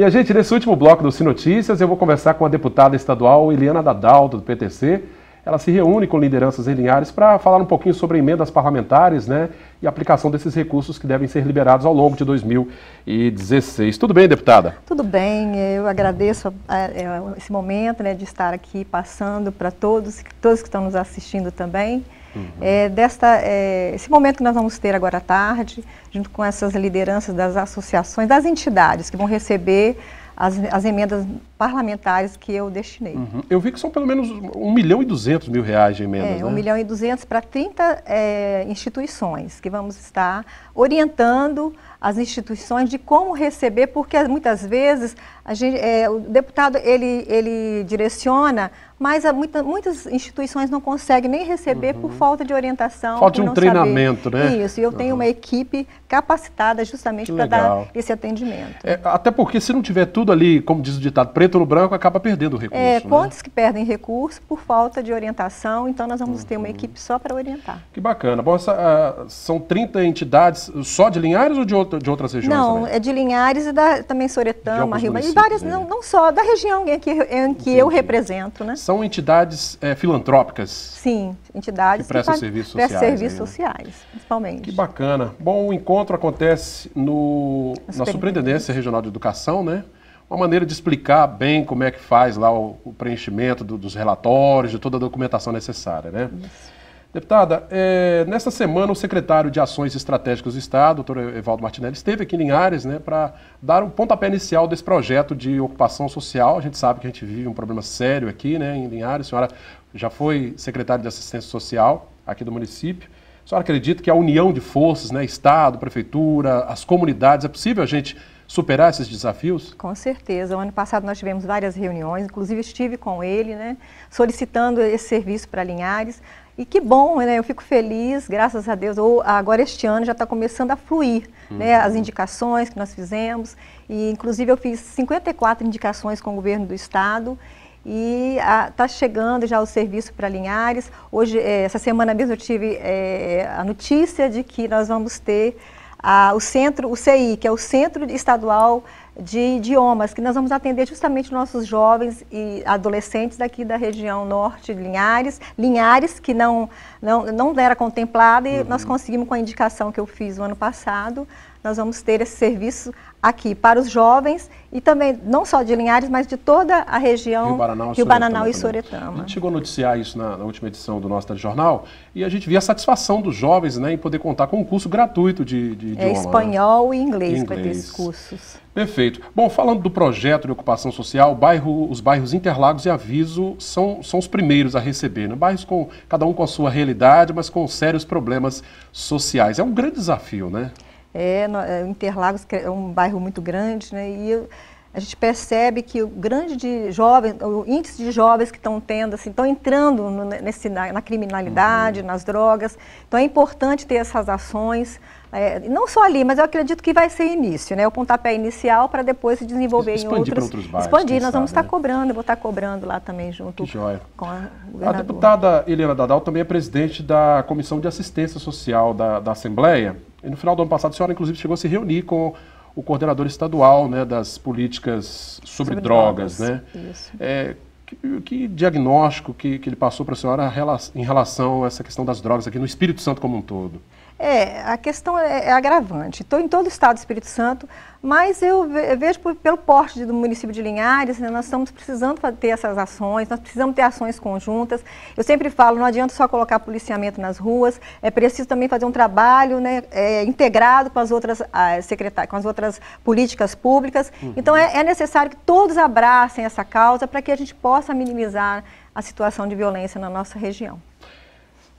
E a gente, nesse último bloco do Sinotícias, eu vou conversar com a deputada estadual Eliana Dadalto, do PTC. Ela se reúne com lideranças em Linhares para falar um pouquinho sobre emendas parlamentares né, e aplicação desses recursos que devem ser liberados ao longo de 2016. Tudo bem, deputada? Tudo bem, eu agradeço é, esse momento né, de estar aqui passando para todos, todos que estão nos assistindo também. Uhum. É, desta, é, esse momento que nós vamos ter agora à tarde, junto com essas lideranças das associações, das entidades que vão receber as, as emendas parlamentares que eu destinei. Uhum. Eu vi que são pelo menos 1 milhão e 200 mil reais de emendas, é, né? 1 milhão e 200 para 30 é, instituições que vamos estar orientando as instituições de como receber, porque muitas vezes gente, é, o deputado ele, ele direciona, mas muita, muitas instituições não conseguem nem receber uhum. por falta de orientação. Falta de um treinamento, saber. né? Isso, e eu uhum. tenho uma uhum. equipe capacitada justamente para dar esse atendimento. É, até porque se não tiver tudo ali, como diz o ditado, preto branco acaba perdendo é, recurso. É, pontes né? que perdem recurso por falta de orientação, então nós vamos uhum. ter uma uhum. equipe só para orientar. Que bacana. Bom, essa, uh, são 30 entidades só de Linhares ou de, outra, de outras regiões? Não, também? é de Linhares e da, também Soretama, Rio e várias, né? não, não, só da região em que, em que eu represento. Né? São entidades é, filantrópicas? Sim, entidades que prestam que serviços sociais. Prestam serviços aí, né? sociais, né? principalmente. Que bacana. Bom, o encontro acontece no, na Superintendência Regional de Educação, né? uma maneira de explicar bem como é que faz lá o, o preenchimento do, dos relatórios, de toda a documentação necessária, né? Isso. Deputada, é, nesta semana o secretário de Ações Estratégicas do Estado, doutor Evaldo Martinelli, esteve aqui em Linhares né, para dar o um pontapé inicial desse projeto de ocupação social. A gente sabe que a gente vive um problema sério aqui né, em Linhares. A senhora já foi secretária de Assistência Social aqui do município. A senhora acredita que a união de forças, né, Estado, Prefeitura, as comunidades, é possível a gente superar esses desafios? Com certeza. O ano passado nós tivemos várias reuniões, inclusive estive com ele, né, solicitando esse serviço para Linhares. E que bom, né? Eu fico feliz, graças a Deus. Ou agora este ano já está começando a fluir, né, uhum. né? As indicações que nós fizemos. E inclusive eu fiz 54 indicações com o governo do estado e está ah, chegando já o serviço para Linhares. Hoje, é, essa semana mesmo, eu tive é, a notícia de que nós vamos ter a, o centro, o CI, que é o Centro Estadual de Idiomas, que nós vamos atender justamente nossos jovens e adolescentes daqui da região norte, Linhares, Linhares que não, não, não era contemplada e uhum. nós conseguimos com a indicação que eu fiz no ano passado, nós vamos ter esse serviço aqui para os jovens e também não só de Linhares, mas de toda a região Rio Bananal, e Soretama. A gente chegou a noticiar isso na, na última edição do nosso telejornal e a gente via a satisfação dos jovens né, em poder contar com um curso gratuito de, de é idioma, É espanhol né? e inglês, inglês. para ter esses cursos. Perfeito. Bom, falando do projeto de ocupação social, bairro, os bairros Interlagos e Aviso são, são os primeiros a receber. Né? Bairros com cada um com a sua realidade, mas com sérios problemas sociais. É um grande desafio, né? É, é, Interlagos é um bairro muito grande, né? E eu, a gente percebe que o grande de jovens, o índice de jovens que estão tendo, assim, estão entrando no, nesse, na, na criminalidade, uhum. nas drogas. Então é importante ter essas ações, é, não só ali, mas eu acredito que vai ser início, né? O pontapé inicial para depois se desenvolver expandir em outros. outros bairros, expandir, nós vamos estar né? cobrando, eu vou estar cobrando lá também junto que joia. com a A deputada Helena Dadal também é presidente da Comissão de Assistência Social da, da Assembleia. E no final do ano passado, a senhora, inclusive, chegou a se reunir com o coordenador estadual né, das políticas sobre, sobre drogas, drogas. Né? Isso. É, que, que, diagnóstico que, que ele passou para a senhora em relação a essa questão das drogas aqui no Espírito Santo como um todo? É, a questão é, é agravante. Estou em todo o estado do Espírito Santo, mas eu vejo por, pelo porte do município de Linhares, né, nós estamos precisando ter essas ações, nós precisamos ter ações conjuntas. Eu sempre falo, não adianta só colocar policiamento nas ruas, é preciso também fazer um trabalho né, é, integrado com as outras secretar, com as outras políticas públicas. Uhum. Então é, é necessário que todos abracem essa causa para que a gente possa minimizar a situação de violência na nossa região.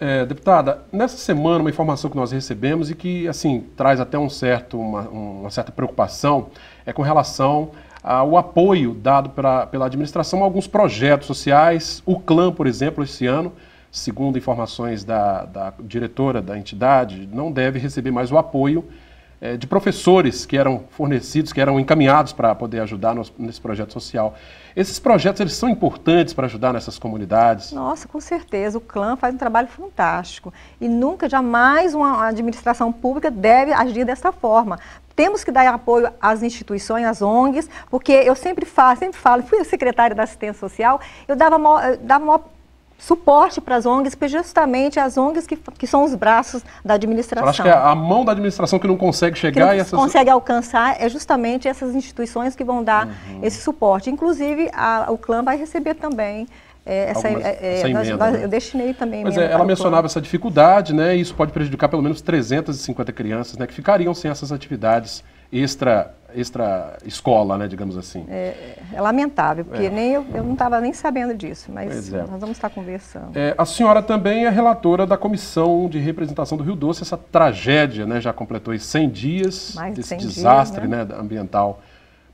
É, deputada, nessa semana uma informação que nós recebemos e que assim traz até um certo, uma, uma certa preocupação é com relação ao apoio dado pra, pela administração a alguns projetos sociais. O CLAM, por exemplo, esse ano, segundo informações da, da diretora da entidade, não deve receber mais o apoio é, de professores que eram fornecidos, que eram encaminhados para poder ajudar nos, nesse projeto social. Esses projetos eles são importantes para ajudar nessas comunidades? Nossa, com certeza. O clã faz um trabalho fantástico e nunca, jamais uma administração pública deve agir dessa forma. Temos que dar apoio às instituições, às ONGs, porque eu sempre falo, sempre falo, fui secretária da assistência social, eu dava, eu eh, dava maior suporte para as ONGs, porque justamente as ONGs que, que são os braços da administração. acho que é a mão da administração que não consegue chegar que não e essas... consegue alcançar é justamente essas instituições que vão dar uhum. esse suporte. Inclusive, a, o clã vai receber também é, essa, Algumas, é, é essa emenda, nós, né? Eu destinei também. Mas é, ela mencionava essa dificuldade, né? E isso pode prejudicar pelo menos 350 crianças, né? Que ficariam sem essas atividades extra extra escola, né, digamos assim. É, é lamentável, porque é. nem eu, eu não estava nem sabendo disso, mas é. nós vamos estar conversando. É, a senhora também é relatora da Comissão de Representação do Rio Doce, essa tragédia, né, já completou 100 dias Mais desse 100 desastre dias, né? né? ambiental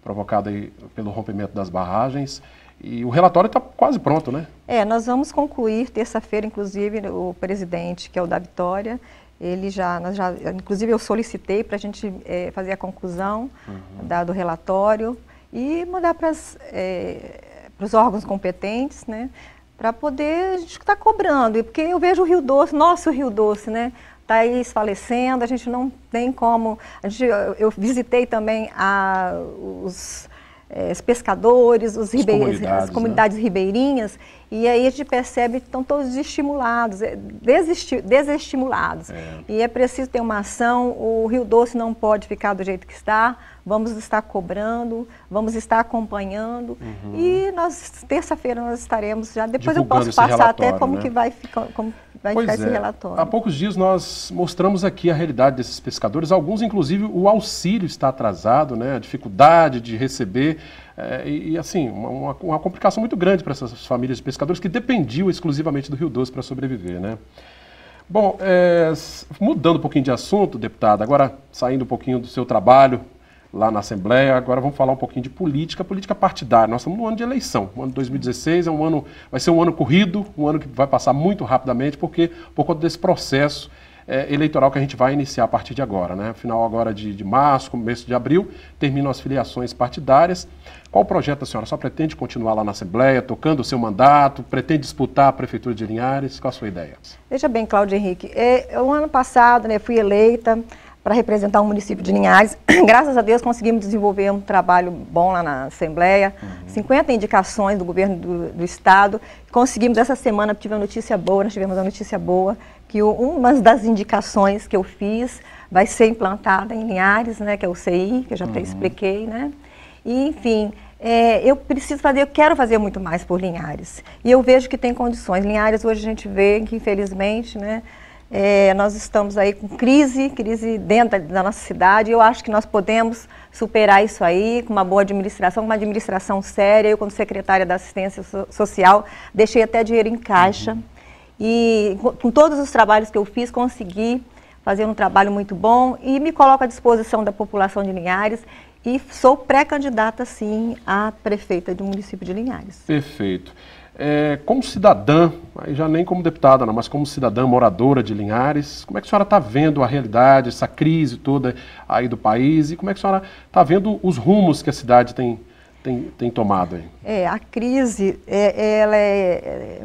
provocado pelo rompimento das barragens. E o relatório está quase pronto, né? É, nós vamos concluir terça-feira, inclusive, o presidente, que é o da Vitória, ele já, nós já inclusive eu solicitei para a gente é, fazer a conclusão uhum. da, do relatório e mandar para é, eh, os órgãos competentes, né? Para poder, a gente está cobrando, porque eu vejo o Rio Doce, nosso Rio Doce, né? está aí esfalecendo, a gente não tem como. Gente, eu, eu, visitei também a, os eh, os pescadores, os ribeir, as, comunidades, as comunidades né? ribeirinhas, e aí a gente percebe que estão todos estimulados, é, desestimulados. É. E é preciso ter uma ação, o Rio Doce não pode ficar do jeito que está, vamos estar cobrando, vamos estar acompanhando. Uhum. E nós, terça-feira, nós estaremos já. Depois Divulgando eu posso passar até como né? que vai ficar, como vai pois ficar é. esse relatório. Há poucos dias nós mostramos aqui a realidade desses pescadores, alguns, inclusive, o auxílio está atrasado, né? a dificuldade de receber. É, e, assim, uma, uma, complicação muito grande para essas famílias de pescadores que dependiam exclusivamente do Rio Doce para sobreviver, né? Bom, é, mudando um pouquinho de assunto, deputada, agora saindo um pouquinho do seu trabalho lá na Assembleia, agora vamos falar um pouquinho de política, política partidária. Nós estamos no ano de eleição, o ano de 2016 é um ano, vai ser um ano corrido, um ano que vai passar muito rapidamente, porque por conta desse processo é, eleitoral que a gente vai iniciar a partir de agora, né? Final agora de, de março, começo de abril, terminam as filiações partidárias. Qual projeto a senhora? Só pretende continuar lá na Assembleia, tocando o seu mandato? Pretende disputar a Prefeitura de Linhares? Qual a sua ideia? Veja bem, Cláudio Henrique, é, é, o ano passado né, fui eleita para representar o município de Linhares. Graças a Deus conseguimos desenvolver um trabalho bom lá na Assembleia, uhum. 50 indicações do governo do, do Estado. Conseguimos essa semana, tive uma notícia boa, nós tivemos uma notícia boa, que uma das indicações que eu fiz vai ser implantada em Linhares, né, que é o CI, que eu já uhum. até expliquei, né? E, enfim, é, eu preciso fazer, eu quero fazer muito mais por Linhares. E eu vejo que tem condições. Linhares hoje a gente vê que, infelizmente, né, é, nós estamos aí com crise, crise dentro da nossa cidade. Eu acho que nós podemos superar isso aí com uma boa administração, com uma administração séria. Eu, como secretária da Assistência so Social, deixei até dinheiro em caixa. Uhum e com todos os trabalhos que eu fiz, consegui fazer um trabalho muito bom e me coloco à disposição da população de Linhares e sou pré-candidata, sim, a prefeita do município de Linhares. Perfeito. É, como cidadã, já nem como deputada, não, mas como cidadã moradora de Linhares, como é que a senhora está vendo a realidade, essa crise toda aí do país e como é que a senhora está vendo os rumos que a cidade tem, tem, tem tomado? Aí? É, a crise, é, ela é, é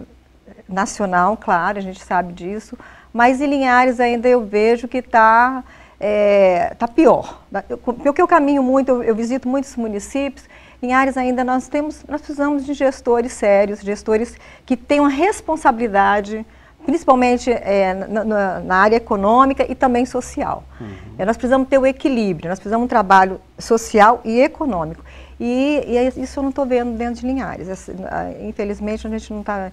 nacional, claro, a gente sabe disso, mas em Linhares ainda eu vejo que está é, tá pior. Porque eu caminho muito, eu, visito muitos municípios, em ainda nós temos, nós precisamos de gestores sérios, gestores que tenham responsabilidade, principalmente é, na, na, na, área econômica e também social. Uhum. É, nós precisamos ter o equilíbrio, nós precisamos de um trabalho social e econômico. E, e é isso eu não estou vendo dentro de Linhares. Infelizmente, a gente não está,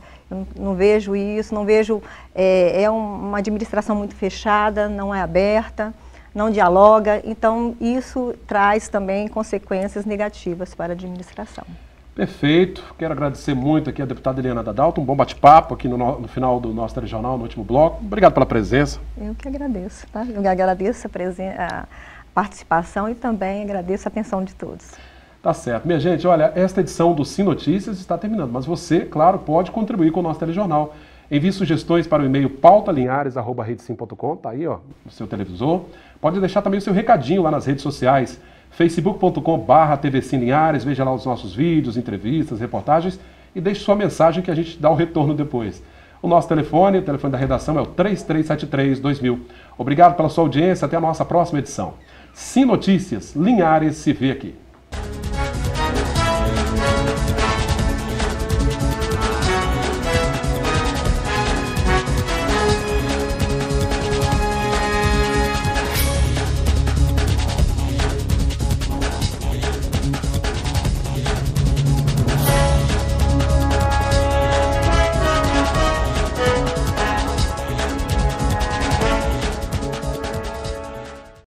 não vejo isso, não vejo, é, é uma administração muito fechada, não é aberta não dialoga. Então, isso traz também consequências negativas para a administração. Perfeito. Quero agradecer muito aqui a deputada Eliana Dadalto. Um bom bate-papo aqui no, no, final do nosso telejornal, no último bloco. Obrigado pela presença. Eu que agradeço. Tá? Eu agradeço a, a participação e também agradeço a atenção de todos. Tá certo. Minha gente, olha, esta edição do Sim Notícias está terminando, mas você, claro, pode contribuir com o nosso telejornal. Envie sugestões para o e-mail pautalinhares.redesim.com, tá aí, ó, no seu televisor. Pode deixar também o seu recadinho lá nas redes sociais, facebook.com.br tvcimlinhares, veja lá os nossos vídeos, entrevistas, reportagens e deixe sua mensagem que a gente dá o retorno depois. O nosso telefone, o telefone da redação é o 3373-2000. Obrigado pela sua audiência, até a nossa próxima edição. Sim Notícias, Linhares se vê aqui.